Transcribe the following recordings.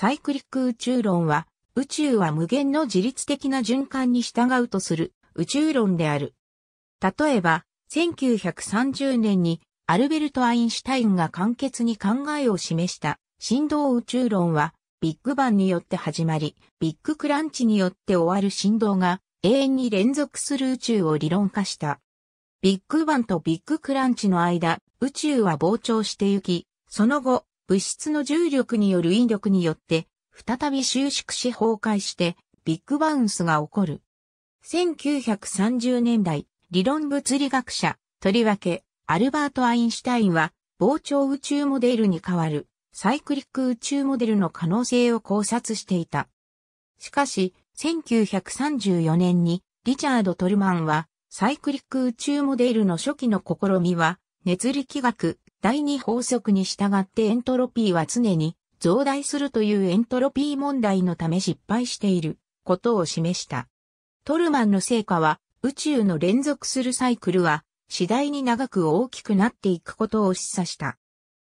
サイクリック宇宙論は、宇宙は無限の自律的な循環に従うとする宇宙論である。例えば、1930年にアルベルト・アインシュタインが簡潔に考えを示した振動宇宙論は、ビッグバンによって始まり、ビッグクランチによって終わる振動が永遠に連続する宇宙を理論化した。ビッグバンとビッグクランチの間、宇宙は膨張してゆき、その後、物質の重力による引力によって、再び収縮し崩壊して、ビッグバウンスが起こる。1930年代、理論物理学者、とりわけ、アルバート・アインシュタインは、膨張宇宙モデルに代わる、サイクリック宇宙モデルの可能性を考察していた。しかし、1934年に、リチャード・トルマンは、サイクリック宇宙モデルの初期の試みは、熱力学、第二法則に従ってエントロピーは常に増大するというエントロピー問題のため失敗していることを示した。トルマンの成果は宇宙の連続するサイクルは次第に長く大きくなっていくことを示唆した。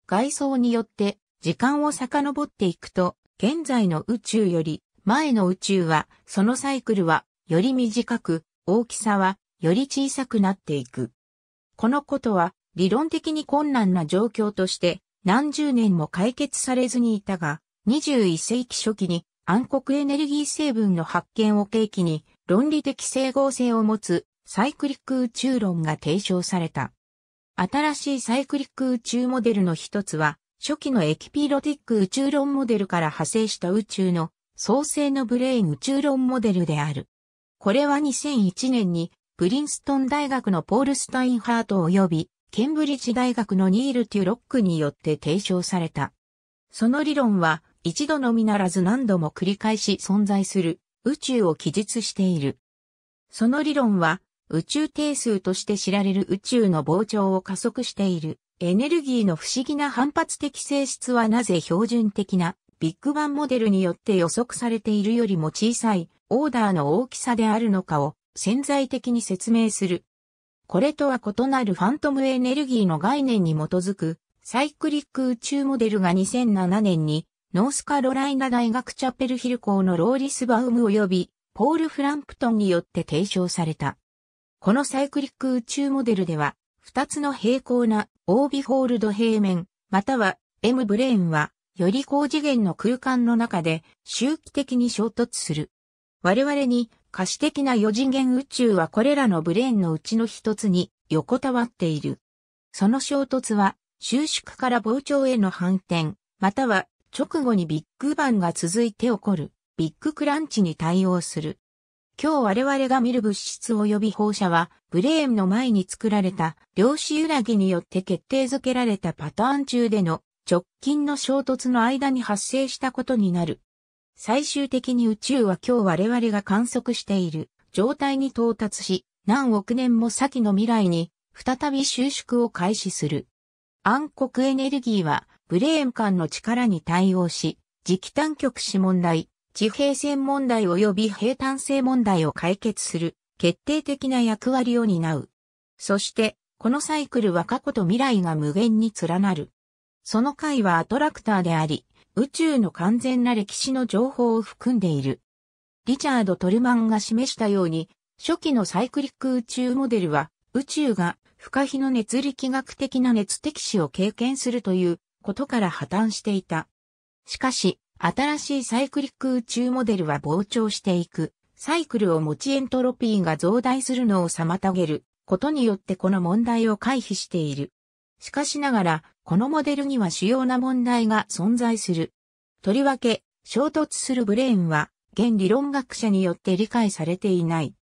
外装によって時間を遡っていくと現在の宇宙より前の宇宙はそのサイクルはより短く大きさはより小さくなっていく。このことは理論的に困難な状況として何十年も解決されずにいたが、21世紀初期に暗黒エネルギー成分の発見を契機に論理的整合性を持つサイクリック宇宙論が提唱された。新しいサイクリック宇宙モデルの一つは、初期のエキピロティック宇宙論モデルから派生した宇宙の創生のブレイン宇宙論モデルである。これは2001年にプリンストン大学のポール・スタインハート及びケンブリッジ大学のニール・テュロックによって提唱された。その理論は、一度のみならず何度も繰り返し存在する宇宙を記述している。その理論は宇宙定数として知られる宇宙の膨張を加速しているエネルギーの不思議な反発的性質はなぜ標準的なビッグバンモデルによって予測されているよりも小さいオーダーの大きさであるのかを潜在的に説明するこれとは異なるファントムエネルギーの概念に基づくサイクリック宇宙モデルが2007年にノースカロライナ大学チャペルヒル校のローリスバウム及びポール・フランプトンによって提唱された。このサイクリック宇宙モデルでは、二つの平行なオービフォールド平面、または M ブレーンは、より高次元の空間の中で周期的に衝突する。我々に可視的な四次元宇宙はこれらのブレーンのうちの一つに横たわっている。その衝突は収縮から膨張への反転、または直後にビッグバンが続いて起こるビッグクランチに対応する。今日我々が見る物質及び放射は、ブレーンの前に作られた量子揺らぎによって決定づけられたパターン中での直近の衝突の間に発生したことになる。最終的に宇宙は今日我々が観測している状態に到達し、何億年も先の未来に再び収縮を開始する。暗黒エネルギーはブレーン間の力に対応し、磁気単極子問題、地平線問題及び平坦性問題を解決する決定的な役割を担う。そして、このサイクルは過去と未来が無限に連なる。その回はアトラクターであり、宇宙の完全な歴史の情報を含んでいる。リチャード・トルマンが示したように、初期のサイクリック宇宙モデルは、宇宙が不可避の熱力学的な熱的死を経験するということから破綻していた。しかし、新しいサイクリック宇宙モデルは膨張していく。サイクルを持ちエントロピーが増大するのを妨げることによってこの問題を回避している。しかしながら、このモデルには主要な問題が存在する。とりわけ、衝突するブレーンは、現理論学者によって理解されていない。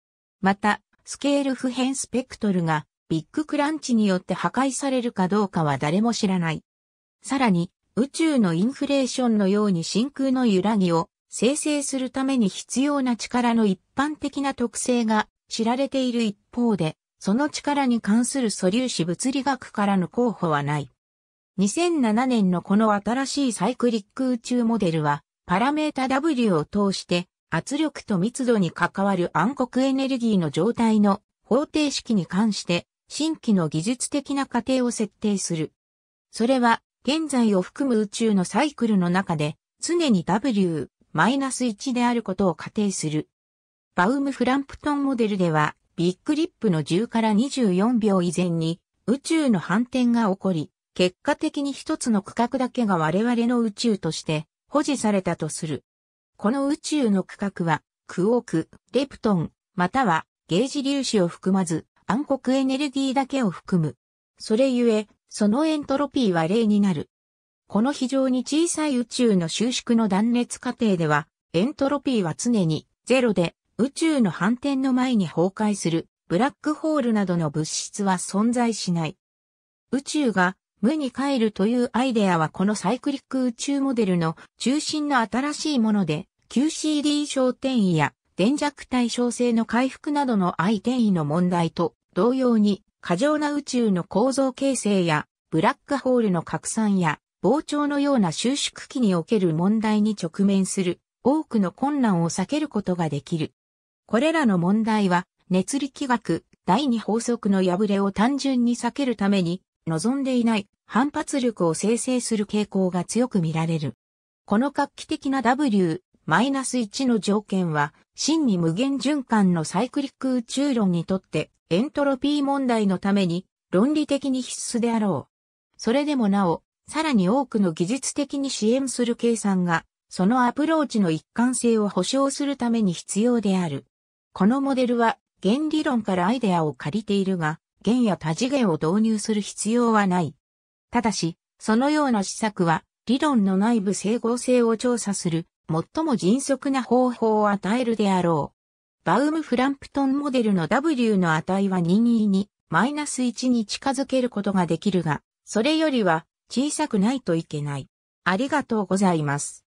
また、スケール普遍スペクトルが、ビッグクランチによって破壊されるかどうかは誰も知らない。さらに、宇宙のインフレーションのように真空の揺らぎを生成するために必要な力の一般的な特性が知られている一方で、その力に関する素粒子物理学からの候補はない。2007年のこの新しいサイクリック宇宙モデルは、パラメータ W を通して圧力と密度に関わる暗黒エネルギーの状態の方程式に関して新規の技術的な過程を設定する。それは現在を含む宇宙のサイクルの中で常に W-1 であることを仮定する。バウムフランプトンモデルではビッグリップの10から24秒以前に宇宙の反転が起こり、結果的に一つの区画だけが我々の宇宙として保持されたとする。この宇宙の区画は、クオーク、レプトン、またはゲージ粒子を含まず、暗黒エネルギーだけを含む。それゆえ、そのエントロピーは0になる。この非常に小さい宇宙の収縮の断熱過程では、エントロピーは常に0で、宇宙の反転の前に崩壊するブラックホールなどの物質は存在しない。宇宙が無に帰るというアイデアはこのサイクリック宇宙モデルの中心の新しいもので、QCD 小転移や電弱対称性の回復などの相転移の問題と同様に過剰な宇宙の構造形成やブラックホールの拡散や膨張のような収縮期における問題に直面する多くの困難を避けることができる。これらの問題は熱力学第二法則の破れを単純に避けるために望んでいない反発力を生成する傾向が強く見られる。この画期的な W、-1 の条件は、真に無限循環のサイクリック宇宙論にとってエントロピー問題のために論理的に必須であろう。それでもなお、さらに多くの技術的に支援する計算が、そのアプローチの一貫性を保証するために必要である。このモデルは、原理論からアイデアを借りているが、弦や多次元を導入する必要はない。ただし、そのような施策は、理論の内部整合性を調査する、最も迅速な方法を与えるであろう。バウムフランプトンモデルの W の値は任意にマイナス1に近づけることができるが、それよりは小さくないといけない。ありがとうございます。